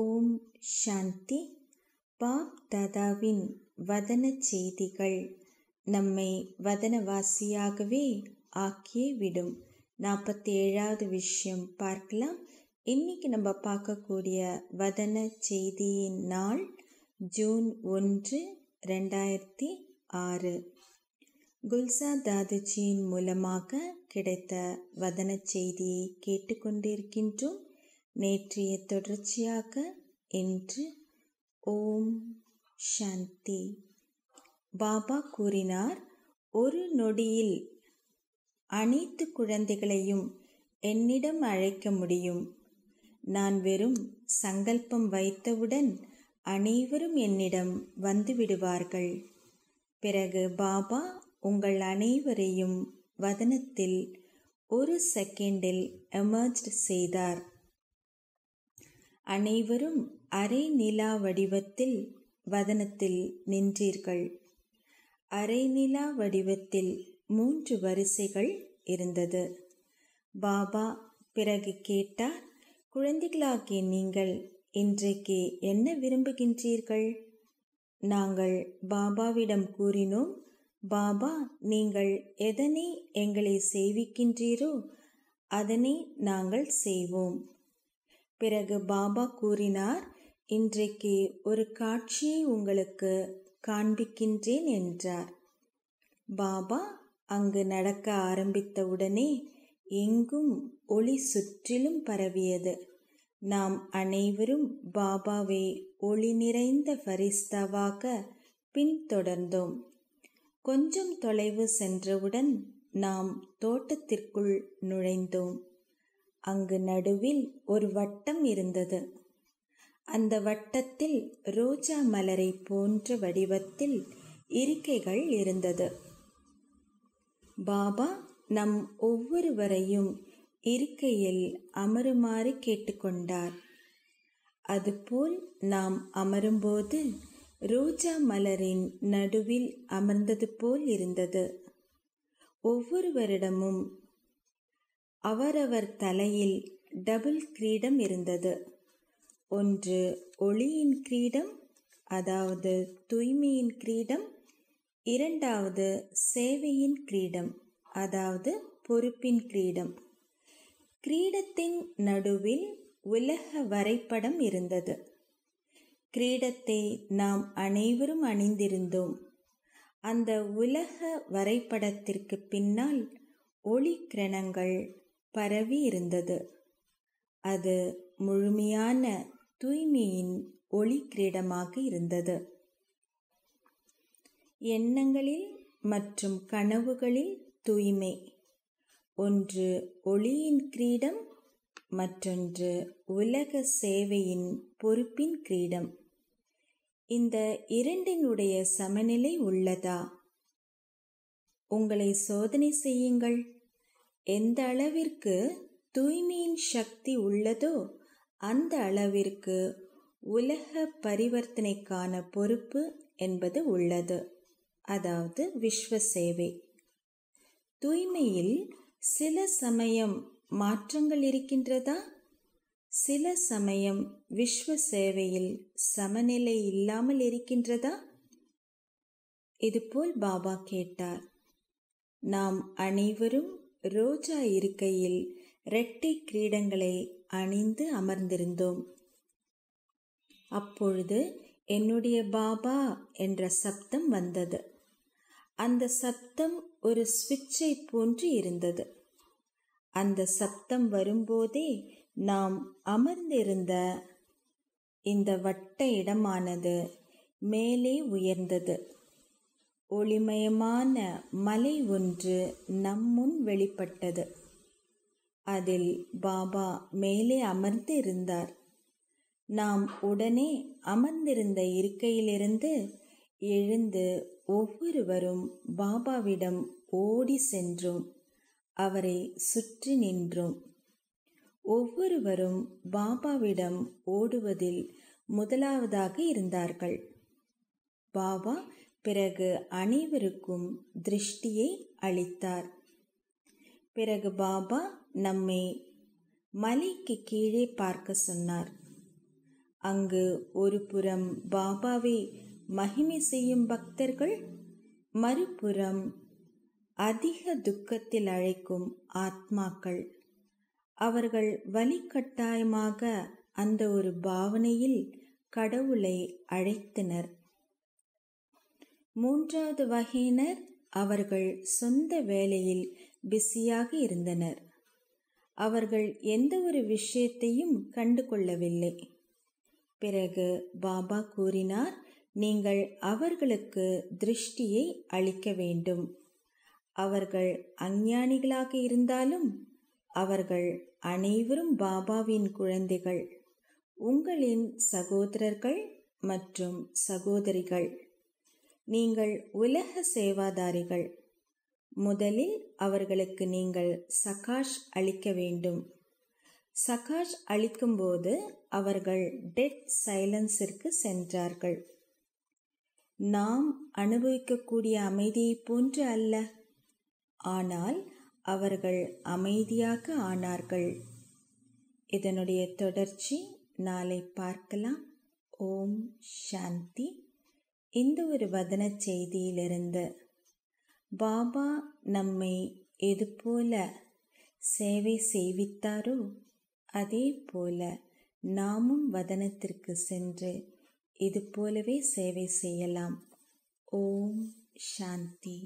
ஓம் சாந்தி pop தாதாவின் வதன செய்திகள் நம்மை வதனவாசியாகவே ஆக்கியே விடும் நாற்பத்தி ஏழாவது விஷயம் பார்க்கலாம் இன்னைக்கு நம்ம பார்க்கக்கூடிய வதன செய்தியின் நாள் ஜூன் ஒன்று ரெண்டாயிரத்தி ஆறு குல்சா தாதுஜியின் மூலமாக கிடைத்த வதன செய்தியை கேட்டுக்கொண்டிருக்கின்றோம் நேற்றைய தொடர்ச்சியாக இன்று ஓம் சாந்தி பாபா கூறினார் ஒரு நொடியில் அனைத்து குழந்தைகளையும் என்னிடம் அழைக்க முடியும் நான் வெறும் சங்கல்பம் வைத்தவுடன் அனைவரும் என்னிடம் வந்துவிடுவார்கள் பிறகு பாபா உங்கள் அனைவரையும் வதனத்தில் ஒரு செகண்டில் எமர்ஜ் செய்தார் அனைவரும் அரை நிலா வடிவத்தில் வதனத்தில் நின்றீர்கள் அரை நிலா வடிவத்தில் மூன்று வரிசைகள் இருந்தது பாபா பிறகு கேட்டார் குழந்தைகளாகிய நீங்கள் இன்றைக்கு என்ன விரும்புகின்றீர்கள் நாங்கள் பாபாவிடம் கூறினோம் பாபா நீங்கள் எதனை எங்களை சேவிக்கின்றீரோ அதனை நாங்கள் செய்வோம் பிறகு பாபா கூறினார் இன்றைக்கு ஒரு காட்சியை உங்களுக்கு காண்பிக்கின்றேன் என்றார் பாபா அங்கு நடக்க ஆரம்பித்த உடனே எங்கும் ஒளி சுற்றிலும் பரவியது நாம் அனைவரும் பாபாவை ஒளி நிறைந்த ஃபரிஸ்தாவாக பின்தொடர்ந்தோம் கொஞ்சம் தொலைவு சென்றவுடன் நாம் தோட்டத்திற்குள் நுழைந்தோம் அங்கு நடுவில் ஒரு வட்டம் இருந்தது அந்த வட்டத்தில் ரோஜா மலரை போன்ற வடிவத்தில் இருக்கைகள் இருந்தது பாபா நம் ஒவ்வொருவரையும் இருக்கையில் அமருமாறு கேட்டுக்கொண்டார் அதுபோல் நாம் அமரும்போது ரோஜா மலரின் நடுவில் அமர்ந்தது போல் இருந்தது ஒவ்வொருவரிடமும் அவரவர் தலையில் டபுள் கிரீடம் இருந்தது ஒன்று ஒளியின் கிரீடம் அதாவது தூய்மையின் கிரீடம் இரண்டாவது சேவையின் கிரீடம் அதாவது பொறுப்பின் கிரீடம் கிரீடத்தின் நடுவில் உலக வரைபடம் இருந்தது கிரீடத்தை நாம் அனைவரும் அணிந்திருந்தோம் அந்த உலக வரைபடத்திற்கு பின்னால் ஒளி கிரணங்கள் பரவி இருந்தது அது முழுமையான தூய்மையின் ஒளி கிரீடமாக இருந்தது எண்ணங்களில் மற்றும் கனவுகளில் தூய்மை ஒன்று ஒளியின் கிரீடம் மற்றொன்று உலக சேவையின் பொறுப்பின் கிரீடம் இந்த இரண்டினுடைய சமநிலை உள்ளதா உங்களை சோதனை செய்யுங்கள் எந்த அளவிற்கு தூய்மையின் சக்தி உள்ளதோ அந்த அளவிற்கு உலக பரிவர்த்தனைக்கான பொறுப்பு என்பது உள்ளது அதாவது விஸ்வ சேவை தூய்மையில் சில சமயம் மாற்றங்கள் இருக்கின்றதா சில சமயம் விஸ்வ சேவையில் சமநிலை இல்லாமல் இருக்கின்றதா இதுபோல் பாபா கேட்டார் நாம் அனைவரும் ரோஜா இருக்கையில் ரெட்டி கிரீடங்களை அணிந்து அமர்ந்திருந்தோம் அப்பொழுது என்னுடைய பாபா என்ற சப்தம் வந்தது அந்த சப்தம் ஒரு சுவிட்சை போன்று இருந்தது அந்த சப்தம் வரும்போதே நாம் அமர்ந்திருந்த இந்த வட்ட இடமானது மேலே உயர்ந்தது ஒளிமயமான மலை ஒன்று நம்முன் வெளிப்பட்டது அதில் பாபா மேலே அமர்ந்து இருந்தார் நாம் உடனே அமர்ந்திருந்த இருக்கையிலிருந்து எழுந்து ஒவ்வொருவரும் பாபாவிடம் ஓடி சென்றோம் அவரை சுற்றி நின்றோம் ஒவ்வொருவரும் பாபாவிடம் ஓடுவதில் முதலாவதாக இருந்தார்கள் பாபா பிறகு அனைவருக்கும் திருஷ்டியை அளித்தார் பிறகு பாபா நம்மை மலைக்கு கீழே பார்க்க சொன்னார் அங்கு ஒரு புறம் பாபாவை மகிமை செய்யும் பக்தர்கள் மறுபுறம் அதிக துக்கத்தில் அழைக்கும் ஆத்மாக்கள் அவர்கள் வலிக்கட்டாயமாக அந்த ஒரு பாவனையில் கடவுளை அழைத்தனர் மூன்றாவது வகையினர் அவர்கள் சொந்த வேலையில் பிஸியாக இருந்தனர் அவர்கள் எந்த ஒரு விஷயத்தையும் கண்டு கொள்ளவில்லை பிறகு பாபா கூறினார் நீங்கள் அவர்களுக்கு திருஷ்டியை அளிக்க வேண்டும் அவர்கள் அஞ்ஞானிகளாக இருந்தாலும் அவர்கள் அனைவரும் பாபாவின் குழந்தைகள் உங்களின் சகோதரர்கள் மற்றும் சகோதரிகள் நீங்கள் உலக சேவாதாரிகள் முதலில் அவர்களுக்கு நீங்கள் சகாஷ் அளிக்க வேண்டும் சகாஷ் அளிக்கும்போது அவர்கள் டெட் சைலன்ஸிற்கு சென்றார்கள் நாம் அனுபவிக்கக்கூடிய அமைதியை போன்று அல்ல ஆனால் அவர்கள் அமைதியாக ஆனார்கள் இதனுடைய தொடர்ச்சி நாளை பார்க்கலாம் ஓம் சாந்தி இந்த ஒரு வதன செய்தியிலிருந்து பாபா நம்மை எதுபோல சேவை செய்வித்தாரோ அதே போல நாமும் வதனத்திற்கு சென்று இது போலவே சேவை செய்யலாம் ஓம் சாந்தி